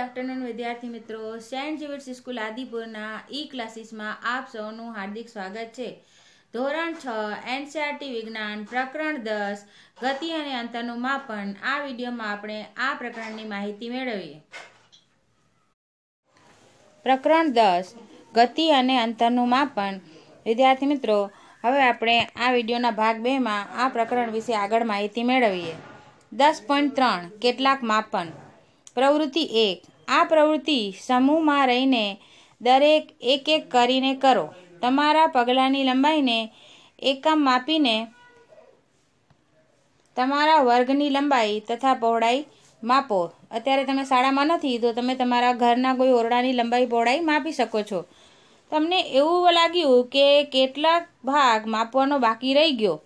afternoon વિદ્યાર્થી મિત્રો saint Xavier's school આદિપુરના ઈ e ક્લાસીસમાં આપ સૌનું હાર્દિક સ્વાગત છે ધોરણ છ એનસીઆરટી e વિજ્ઞાન પ્રકરણ દસ ગતિ અને અંતરનું માપન આ વિડીયોમાં આપણે આ પ્રકરણની માહિતી મેળવીએ પ્રકરણ દસ ગતિ અને અંતરનું માપન વિદ્યાર્થી મિત્રો હવે આપણે આ વિડીયોના ભાગ બેમાં આ પ્રકરણ વિશે આગળ માહિતી મેળવીએ દસ પોઈન્ટ ત્રણ કેટલાક માપન પ્રવૃત્તિ એક આ પ્રવૃત્તિ સમૂહમાં રહીને દરેક એક એક કરીને કરો તમારા પગલાંની લંબાઈને એકમ માપીને તમારા વર્ગની લંબાઈ તથા પહોળાઈ માપો અત્યારે તમે શાળામાં નથી તો તમે તમારા ઘરના કોઈ ઓરડાની લંબાઈ પહોળાઈ માપી શકો છો તમને એવું લાગ્યું કે કેટલાક ભાગ માપવાનો બાકી રહી ગયો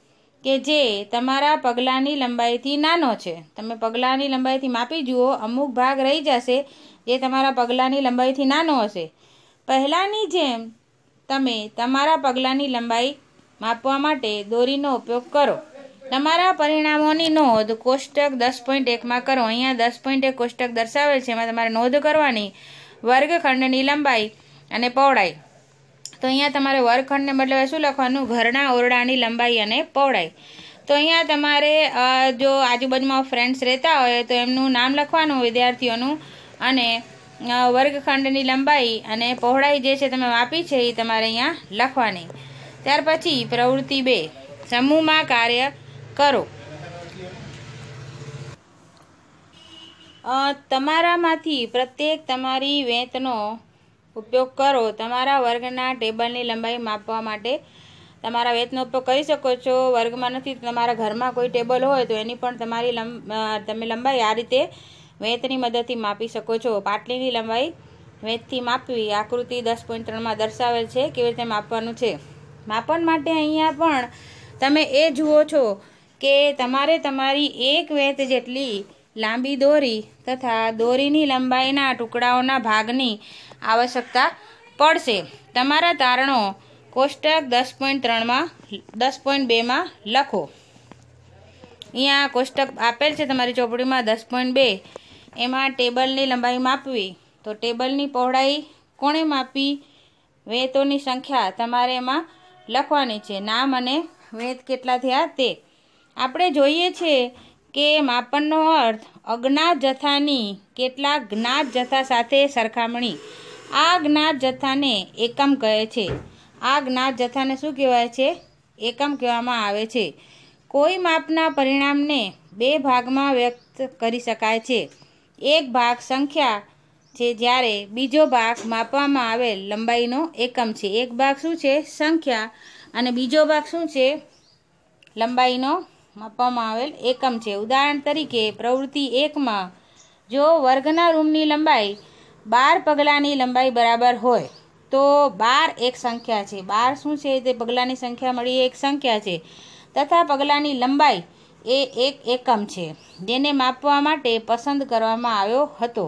કે જે તમારા પગલાંની લંબાઈથી નાનો છે તમે પગલાંની લંબાઈથી માપી જુઓ અમુક ભાગ રહી જશે જે તમારા પગલાંની લંબાઈથી નાનો હશે પહેલાંની જેમ તમે તમારા પગલાંની લંબાઈ માપવા માટે દોરીનો ઉપયોગ કરો તમારા પરિણામોની નોંધ કોષ્ટક દસ પોઈન્ટ એકમાં કરો અહીંયા દસ પોઈન્ટ એક કોષ્ટક દર્શાવેલ છે એમાં તમારે નોંધ કરવાની વર્ગખંડની લંબાઈ અને પહોળાઈ તો અહીંયા તમારે વર્ગખંડને બદલે શું લખવાનું ઘરના ઓરડાની લંબાઈ અને પહોળાઈ તો અહીંયા તમારે જો આજુબાજુમાં ફ્રેન્ડ્સ રહેતા હોય તો એમનું નામ લખવાનું વિદ્યાર્થીઓનું અને વર્ગખંડની લંબાઈ અને પહોળાઈ જે છે તમે માપી છે એ તમારે અહીંયા લખવાની ત્યાર પછી પ્રવૃત્તિ બે સમૂહમાં કાર્ય કરો તમારામાંથી પ્રત્યેક તમારી વેંતનો ઉપયોગ કરો તમારા વર્ગના ટેબલની લંબાઈ માપવા માટે તમારા વેતનો ઉપયોગ કરી શકો છો વર્ગમાં નથી તમારા ઘરમાં કોઈ ટેબલ હોય તો એની પણ તમારી લંબ તમે લંબાઈ આ રીતે વેતની મદદથી માપી શકો છો પાટલીની લંબાઈ વેતથી માપવી આકૃતિ દસ પોઈન્ટ ત્રણમાં દર્શાવેલ છે કેવી રીતે માપવાનું છે માપન માટે અહીંયા પણ તમે એ જુઓ છો કે તમારે તમારી એક વેત જેટલી લાંબી દોરી તથા દોરીની લંબાઈના ટુકડાઓના ભાગની આવશ્યકતા પડશે તમારા તારણો કોષ્ટક દસ પોઈન્ટ ત્રણમાં દસ પોઈન્ટ બેમાં લખો અહીંયા કોષ્ટક આપેલ છે તમારી ચોપડીમાં દસ પોઈન્ટ બે એમાં ટેબલની લંબાઈ માપવી તો ટેબલની પહોળાઈ કોણે માપી વેતોની સંખ્યા તમારે એમાં લખવાની છે નામ અને વેત કેટલા થયા તે આપણે જોઈએ છીએ કે માપનનો અર્થ અજ્ઞાત જથ્થાની કેટલાક જ્ઞાત જથ્થા સાથે સરખામણી આ જ્ઞાત જથ્થાને એકમ કહે છે આ જ્ઞાત જથ્થાને શું કહેવાય છે એકમ કહેવામાં આવે છે કોઈ માપના પરિણામને બે ભાગમાં વ્યક્ત કરી શકાય છે એક ભાગ સંખ્યા છે જ્યારે બીજો ભાગ માપવામાં આવેલ લંબાઈનો એકમ છે એક ભાગ શું છે સંખ્યા અને બીજો ભાગ શું છે લંબાઈનો માપવામાં આવેલ એકમ છે ઉદાહરણ તરીકે પ્રવૃત્તિ એકમાં જો વર્ગના રૂમની લંબાઈ બાર પગલાંની લંબાઈ બરાબર હોય તો બાર એક સંખ્યા છે બાર શું છે તે પગલાંની સંખ્યા મળી એક સંખ્યા છે તથા પગલાંની લંબાઈ એ એક એકમ છે જેને માપવા માટે પસંદ કરવામાં આવ્યો હતો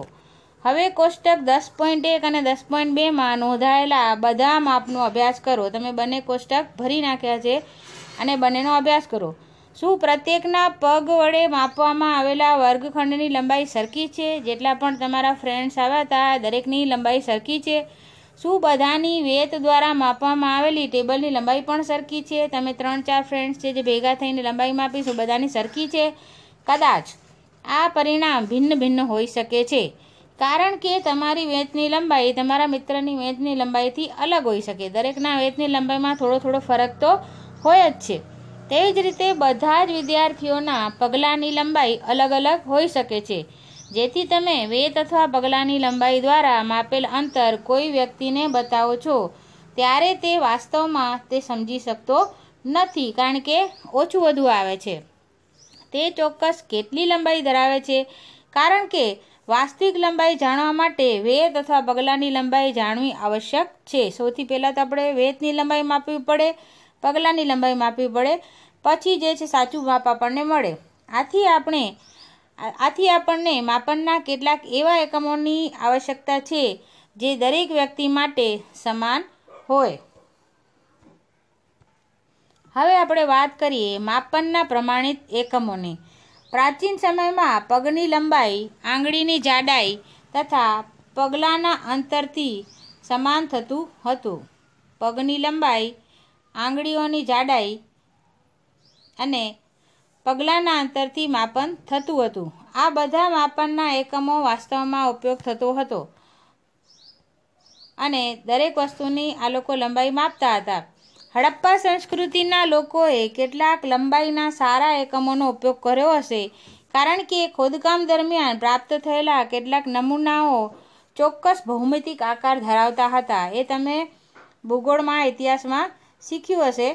હવે કોષ્ટક દસ પોઈન્ટ એક અને દસ પોઈન્ટ બેમાં નોંધાયેલા બધા માપનો અભ્યાસ કરો તમે બંને કોષ્ટક ભરી નાખ્યા છે અને બંનેનો અભ્યાસ કરો શું પ્રત્યેકના પગ વડે માપવામાં આવેલા વર્ગખંડની લંબાઈ સરખી છે જેટલા પણ તમારા ફ્રેન્ડ્સ આવ્યા હતા દરેકની લંબાઈ સરખી છે શું બધાની વેત દ્વારા માપવામાં આવેલી ટેબલની લંબાઈ પણ સરખી છે તમે ત્રણ ચાર ફ્રેન્ડ્સ છે જે ભેગા થઈને લંબાઈ માપી શું બધાની સરખી છે કદાચ આ પરિણામ ભિન્ન ભિન્ન હોઈ શકે છે કારણ કે તમારી વેચની લંબાઈ તમારા મિત્રની વેચની લંબાઈથી અલગ હોઈ શકે દરેકના વેચની લંબાઈમાં થોડો થોડો ફરક તો હોય જ છે તે જ રીતે બધા જ વિદ્યાર્થીઓના પગલાંની લંબાઈ અલગ અલગ હોઈ શકે છે જેથી તમે વેત અથવા પગલાંની લંબાઈ દ્વારા માપેલ અંતર કોઈ વ્યક્તિને બતાવો છો ત્યારે તે વાસ્તવમાં તે સમજી શકતો નથી કારણ કે ઓછું વધુ આવે છે તે ચોક્કસ કેટલી લંબાઈ ધરાવે છે કારણ કે વાસ્તવિક લંબાઈ જાણવા માટે વેત અથવા પગલાંની લંબાઈ જાણવી આવશ્યક છે સૌથી પહેલાં તો આપણે વેતની લંબાઈ માપવી પડે પગલાંની લંબાઈ માપવી પડે પછી જે છે સાચું માપ આપણને મળે આથી આપણે આથી આપણને માપનના કેટલાક એવા એકમોની આવશ્યકતા છે જે દરેક વ્યક્તિ માટે સમાન હોય હવે આપણે વાત કરીએ માપનના પ્રમાણિત એકમોની પ્રાચીન સમયમાં પગની લંબાઈ આંગળીની જાડાઈ તથા પગલાના અંતરથી સમાન થતું હતું પગની લંબાઈ આંગળીઓની જાડાઈ અને પગલાંના અંતરથી માપન થતું હતું આ બધા માપનના એકમો વાસ્તવમાં ઉપયોગ થતો હતો અને દરેક વસ્તુની આ લોકો લંબાઈ માપતા હતા હડપ્પા સંસ્કૃતિના લોકોએ કેટલાક લંબાઈના સારા એકમોનો ઉપયોગ કર્યો હશે કારણ કે ખોદકામ દરમિયાન પ્રાપ્ત થયેલા કેટલાક નમૂનાઓ ચોક્કસ ભૌમિતિક આકાર ધરાવતા હતા એ તમે ભૂગોળમાં ઇતિહાસમાં શીખ્યું હશે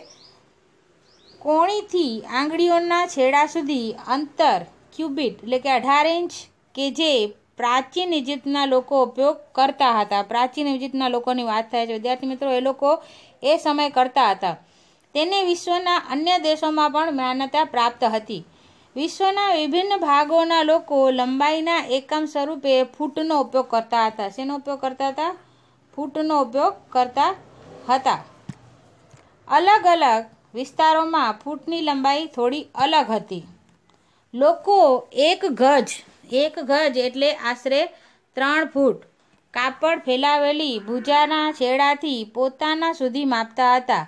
કોણીથી આંગળીઓના છેડા સુધી અંતર ક્યુબિટ એટલે કે અઢાર ઇંચ કે જે પ્રાચીન ઇજિપ્તના લોકો ઉપયોગ કરતા હતા પ્રાચીન ઇજિપ્તના લોકોની વાત થાય છે વિદ્યાર્થી મિત્રો એ લોકો એ સમય કરતા હતા તેને વિશ્વના અન્ય દેશોમાં પણ માન્યતા પ્રાપ્ત હતી વિશ્વના વિભિન્ન ભાગોના લોકો લંબાઈના એકમ સ્વરૂપે ફૂટનો ઉપયોગ કરતા હતા શેનો ઉપયોગ કરતા હતા ફૂટનો ઉપયોગ કરતા હતા અલગ અલગ વિસ્તારોમાં ફૂટની લંબાઈ થોડી અલગ હતી લોકો એક ગજ એક ગજ એટલે આશરે ત્રણ ફૂટ કાપડ ફેલાવેલી ભૂજાના છેડાથી પોતાના સુધી માપતા હતા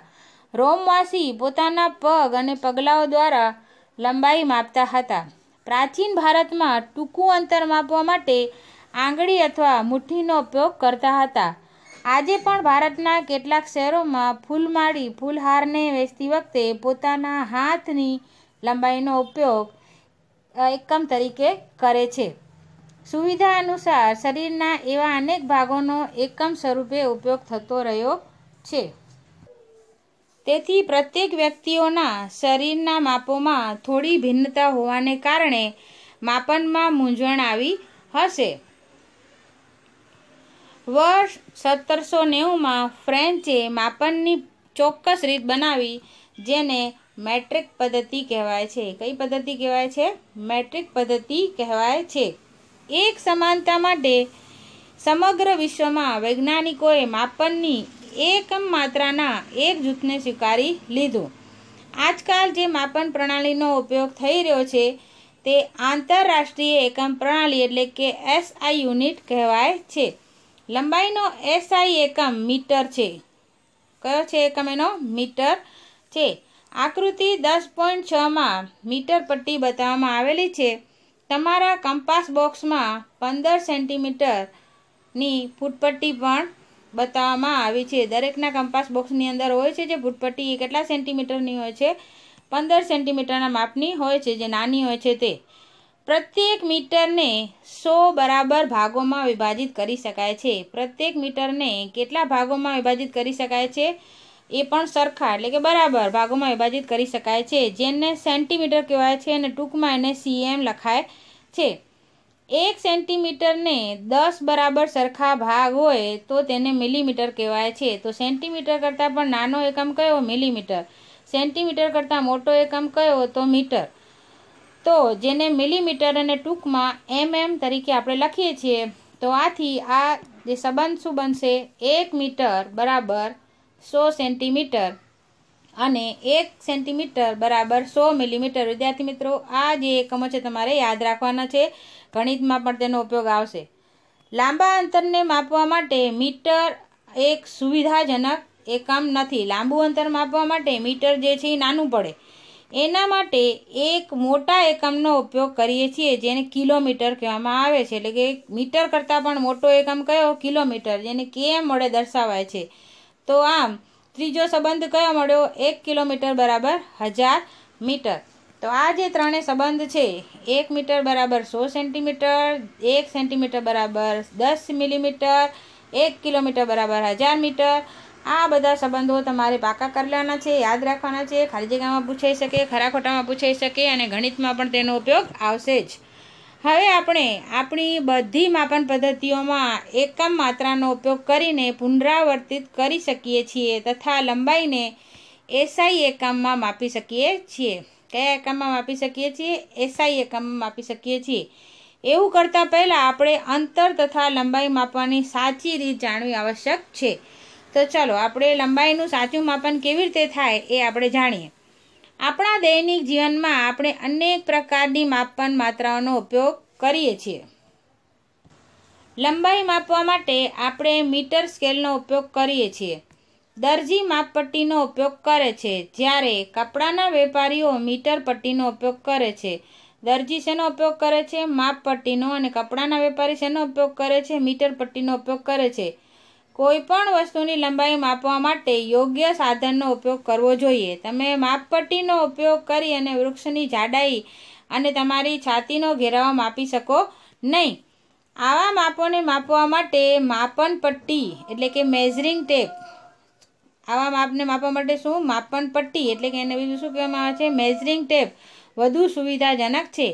રોમવાસી પોતાના પગ અને પગલાઓ દ્વારા લંબાઈ માપતા હતા પ્રાચીન ભારતમાં ટૂંકું અંતર માપવા માટે આંગળી અથવા મુઠ્ઠીનો ઉપયોગ કરતા હતા આજે પણ ભારતના કેટલાક શહેરોમાં ફૂલમાળી ફૂલહારને વેચતી વખતે પોતાના હાથની લંબાઈનો ઉપયોગ એકમ તરીકે કરે છે સુવિધા અનુસાર શરીરના એવા અનેક ભાગોનો એકમ સ્વરૂપે ઉપયોગ થતો રહ્યો છે તેથી પ્રત્યેક વ્યક્તિઓના શરીરના માપોમાં થોડી ભિન્નતા હોવાને કારણે માપનમાં મૂંઝવણ આવી હશે વર્ષ સત્તરસો નેવુંમાં ફ્રેન્ચે માપનની ચોક્કસ રીત બનાવી જેને મેટ્રિક પદ્ધતિ કહેવાય છે કઈ પદ્ધતિ કહેવાય છે મેટ્રિક પદ્ધતિ કહેવાય છે એક સમાનતા માટે સમગ્ર વિશ્વમાં વૈજ્ઞાનિકોએ માપનની એકમ માત્રાના એક જૂથને સ્વીકારી લીધું આજકાલ જે માપન પ્રણાલીનો ઉપયોગ થઈ રહ્યો છે તે આંતરરાષ્ટ્રીય એકમ પ્રણાલી એટલે કે એસઆઈ યુનિટ કહેવાય છે લંબાઈનો એસઆઈ એકમ મીટર છે કયો છે એકમ એનો મીટર છે આકૃતિ દસ પોઈન્ટ છમાં મીટર પટ્ટી બતાવવામાં આવેલી છે તમારા કંપાસ બોક્સમાં પંદર સેન્ટીમીટરની ફૂટપટ્ટી પણ બતાવવામાં આવી છે દરેકના કંપાસ બોક્સની અંદર હોય છે જે ફૂટપટ્ટી એ કેટલા સેન્ટીમીટરની હોય છે પંદર સેન્ટીમીટરના માપની હોય છે જે નાની હોય છે તે પ્રત્યેક મીટરને સો બરાબર ભાગોમાં વિભાજિત કરી શકાય છે પ્રત્યેક મીટરને કેટલા ભાગોમાં વિભાજિત કરી શકાય છે એ પણ સરખા એટલે કે બરાબર ભાગોમાં વિભાજિત કરી શકાય છે જેને સેન્ટીમીટર કહેવાય છે અને ટૂંકમાં એને સીએમ લખાય છે એક સેન્ટીમીટરને દસ બરાબર સરખા ભાગ હોય તો તેને મિલીમીટર કહેવાય છે તો સેન્ટીમીટર કરતાં પણ નાનો એકમ કયો મિલીમીટર સેન્ટીમીટર કરતાં મોટો એકમ કયો તો મીટર તો જેને મિલીમીટર અને ટૂંકમાં એમએમ તરીકે આપણે લખીએ છીએ તો આથી આ જે સંબંધ શું બનશે એક મીટર બરાબર સો સેન્ટીમીટર અને એક સેન્ટીમીટર બરાબર સો મિલીમીટર વિદ્યાર્થી મિત્રો આ જે એકમો છે તમારે યાદ રાખવાના છે ગણિતમાં પણ તેનો ઉપયોગ આવશે લાંબા અંતરને માપવા માટે મીટર એક સુવિધાજનક એકમ નથી લાંબુ અંતર માપવા માટે મીટર જે છે એ નાનું પડે એના માટે એક મોટા એકમનો ઉપયોગ કરીએ છીએ જેને કિલોમીટર કહેવામાં આવે છે એટલે કે મીટર કરતાં પણ મોટો એકમ કયો કિલોમીટર જેને કેમ મળે દર્શાવાય છે તો આમ ત્રીજો સંબંધ કયો મળ્યો એક કિલોમીટર બરાબર હજાર મીટર તો આ જે ત્રણેય સંબંધ છે એક મીટર બરાબર સો સેન્ટીમીટર એક સેન્ટીમીટર બરાબર દસ મિલીમીટર એક કિલોમીટર બરાબર હજાર મીટર આ બધા સંબંધો તમારે પાકા કરવાના છે યાદ રાખવાના છે ખાલી જગ્યામાં પૂછાઈ શકે ખરા ખોટામાં પૂછાઈ શકે અને ગણિતમાં પણ તેનો ઉપયોગ આવશે જ હવે આપણે આપણી બધી માપન પદ્ધતિઓમાં એકમ માત્રાનો ઉપયોગ કરીને પુનરાવર્તિત કરી શકીએ છીએ તથા લંબાઈને એસઆઈ એકમમાં માપી શકીએ છીએ કયા એકમમાં માપી શકીએ છીએ એસઆઈ એકમમાં માપી શકીએ છીએ એવું કરતાં પહેલાં આપણે અંતર તથા લંબાઈ માપવાની સાચી રીત જાણવી આવશ્યક છે તો ચાલો આપણે લંબાઈનું સાચું માપન કેવી રીતે થાય એ આપણે જાણીએ આપણા દૈનિક જીવનમાં આપણે અનેક પ્રકારની માપન માત્રાઓનો ઉપયોગ કરીએ છીએ લંબાઈ માપવા માટે આપણે મીટર સ્કેલનો ઉપયોગ કરીએ છીએ દરજી માપપટ્ટીનો ઉપયોગ કરે છે જ્યારે કપડાના વેપારીઓ મીટર પટ્ટીનો ઉપયોગ કરે છે દરજી શેનો ઉપયોગ કરે છે માપપટ્ટીનો અને કપડાના વેપારી શેનો ઉપયોગ કરે છે મીટર પટ્ટીનો ઉપયોગ કરે છે કોઈપણ વસ્તુની લંબાઈ માપવા માટે યોગ્ય સાધનનો ઉપયોગ કરવો જોઈએ તમે માપપટ્ટીનો ઉપયોગ કરી અને વૃક્ષની જાડાઈ અને તમારી છાતીનો ઘેરાવો માપી શકો નહીં આવા માપોને માપવા માટે માપન પટ્ટી એટલે કે મેઝરિંગ ટેપ આવા માપને માપવા માટે શું માપન પટ્ટી એટલે કે એને બીજું શું કહેવામાં આવે છે મેઝરિંગ ટેપ વધુ સુવિધાજનક છે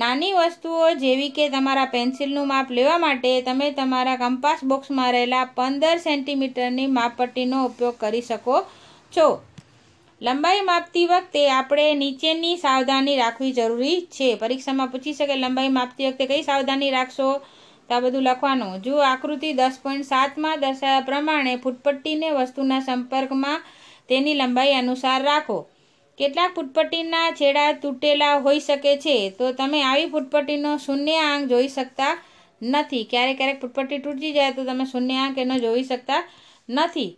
નાની વસ્તુઓ જેવી કે તમારા પેન્સિલનું માપ લેવા માટે તમે તમારા કંપાસ બોક્સમાં રહેલા પંદર સેન્ટીમીટરની માપપટ્ટીનો ઉપયોગ કરી શકો છો લંબાઈ માપતી વખતે આપણે નીચેની સાવધાની રાખવી જરૂરી છે પરીક્ષામાં પૂછી શકે લંબાઈ માપતી વખતે કઈ સાવધાની રાખશો તો આ બધું લખવાનું જો આકૃતિ દસ પોઈન્ટ સાતમાં દર્શાવ્યા પ્રમાણે ફૂટપટ્ટીને વસ્તુના સંપર્કમાં તેની લંબાઈ અનુસાર રાખો કેટલાક ફૂટપટ્ટીના છેડા તૂટેલા હોઈ શકે છે તો તમે આવી ફૂટપટ્ટીનો શૂન્ય આંક જોઈ શકતા નથી ક્યારેક ક્યારેક ફૂટપટ્ટી તૂટી જાય તો તમે શૂન્ય આંક એનો જોઈ શકતા નથી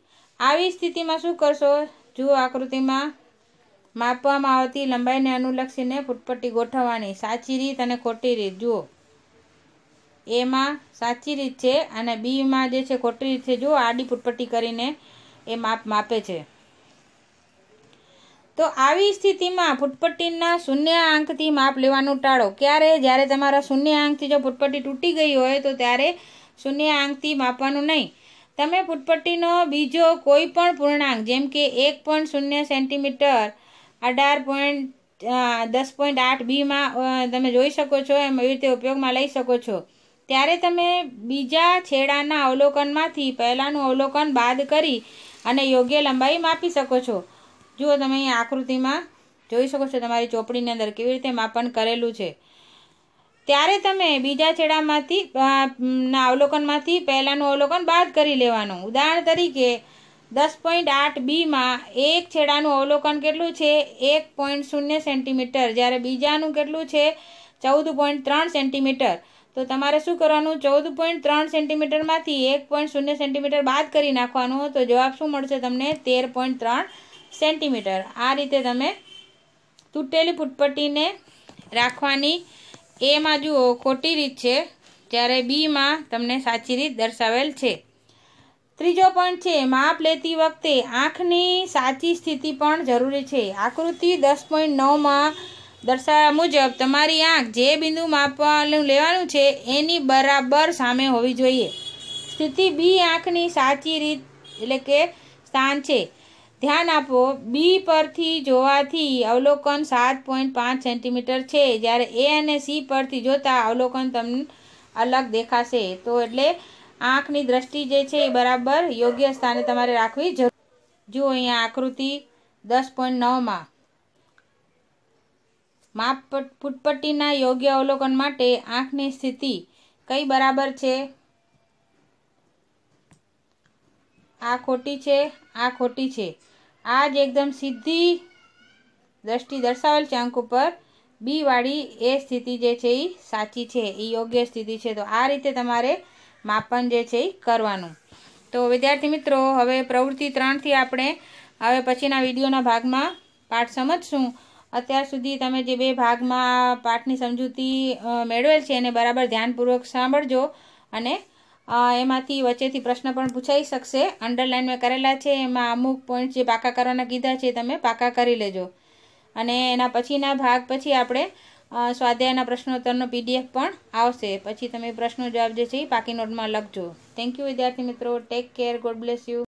આવી સ્થિતિમાં શું કરશો જુઓ આકૃતિમાં માપવામાં આવતી લંબાઈને અનુલક્ષીને ફૂટપટ્ટી ગોઠવવાની સાચી રીત અને ખોટી રીત જુઓ એમાં સાચી રીત છે અને બીમાં જે છે ખોટી રીત છે જુઓ આડી ફૂટપટ્ટી કરીને એ માપ માપે છે તો આવી સ્થિતિમાં ફૂટપટ્ટીના શૂન્ય આંકથી માપ લેવાનું ટાળો ક્યારે જ્યારે તમારા શૂન્ય આંકથી જો ફૂટપટ્ટી તૂટી ગઈ હોય તો ત્યારે શૂન્ય આંકથી માપવાનું નહીં તમે ફૂટપટ્ટીનો બીજો કોઈ પણ પૂર્ણાંક જેમ કે એક પોઈન્ટ શૂન્ય સેન્ટીમીટર અઢાર પોઈન્ટ દસ પોઈન્ટ આઠ બીમાં તમે જોઈ શકો છો એમ એવી રીતે ઉપયોગમાં લઈ શકો છો ત્યારે તમે બીજા છેડાના અવલોકનમાંથી પહેલાંનું અવલોકન બાદ કરી અને યોગ્ય લંબાઈ માપી શકો છો જુઓ તમે અહીં આકૃતિમાં જોઈ શકો છો તમારી ચોપડીની અંદર કેવી રીતે માપન કરેલું છે ત્યારે તમે બીજા છેડામાંથી ના અવલોકનમાંથી પહેલાંનું અવલોકન બાદ કરી લેવાનું ઉદાહરણ તરીકે દસ પોઈન્ટ આઠ બીમાં એક છેડાનું અવલોકન કેટલું છે એક પોઈન્ટ શૂન્ય સેન્ટીમીટર જ્યારે બીજાનું કેટલું છે ચૌદ પોઈન્ટ ત્રણ સેન્ટીમીટર તો તમારે શું કરવાનું ચૌદ પોઈન્ટ ત્રણ સેન્ટીમીટરમાંથી એક પોઈન્ટ શૂન્ય સેન્ટીમીટર બાદ કરી નાખવાનું તો જવાબ શું મળશે તમને તેર પોઈન્ટ ત્રણ સેન્ટીમીટર આ રીતે તમે તૂટેલી ફૂટપટ્ટીને રાખવાની એમાં જુઓ ખોટી રીત છે જ્યારે બીમાં તમને સાચી રીત દર્શાવેલ છે ત્રીજો પણ છે માપ લેતી વખતે આંખની સાચી સ્થિતિ પણ જરૂરી છે આકૃતિ દસ પોઈન્ટ નવમાં દર્શાવ્યા મુજબ તમારી આંખ જે બિંદુ માપવાનું લેવાનું છે એની બરાબર સામે હોવી જોઈએ સ્થિતિ બી આંખની સાચી રીત એટલે કે સ્થાન છે ધ્યાન આપો બી પરથી જોવાથી અવલોકન સાત પોઈન્ટ પાંચ સેન્ટીમીટર છે જ્યારે એ અને સી પરથી જોતાં અવલોકન તમને અલગ દેખાશે તો એટલે આંખની દ્રષ્ટિ જે છે એ બરાબર યોગ્ય સ્થાને તમારે રાખવી જરૂર જુઓ અહીંયા આકૃતિ દસ પોઈન્ટ નવમાં માપ ફૂટપટ્ટીના યોગ્ય અવલોકન માટે આંખની સ્થિતિ કઈ બરાબર છે આ ખોટી છે આ ખોટી છે આ જ એકદમ સીધી દ્રષ્ટિ દર્શાવેલ ચાંક ઉપર બીવાળી એ સ્થિતિ જે છે એ સાચી છે એ યોગ્ય સ્થિતિ છે તો આ રીતે તમારે માપન જે છે એ કરવાનું તો વિદ્યાર્થી મિત્રો હવે પ્રવૃત્તિ ત્રણથી આપણે હવે પછીના વિડીયોના ભાગમાં પાઠ સમજશું અત્યાર સુધી તમે જે બે ભાગમાં પાઠની સમજૂતી મેળવેલ છે એને બરાબર ધ્યાનપૂર્વક સાંભળજો અને એમાંથી વચ્ચેથી પ્રશ્ન પણ પૂછાઈ શકશે અંડરલાઇન મેં કરેલા છે એમાં અમુક પોઈન્ટ જે પાકા કરવાના કીધા છે તમે પાકા કરી લેજો અને એના પછીના ભાગ પછી આપણે સ્વાધ્યાયના પ્રશ્નોત્તરનો પીડીએફ પણ આવશે પછી તમે પ્રશ્નો જવાબ જે છે એ પાકી નોટમાં લખજો થેન્ક યુ વિદ્યાર્થી મિત્રો take care God bless you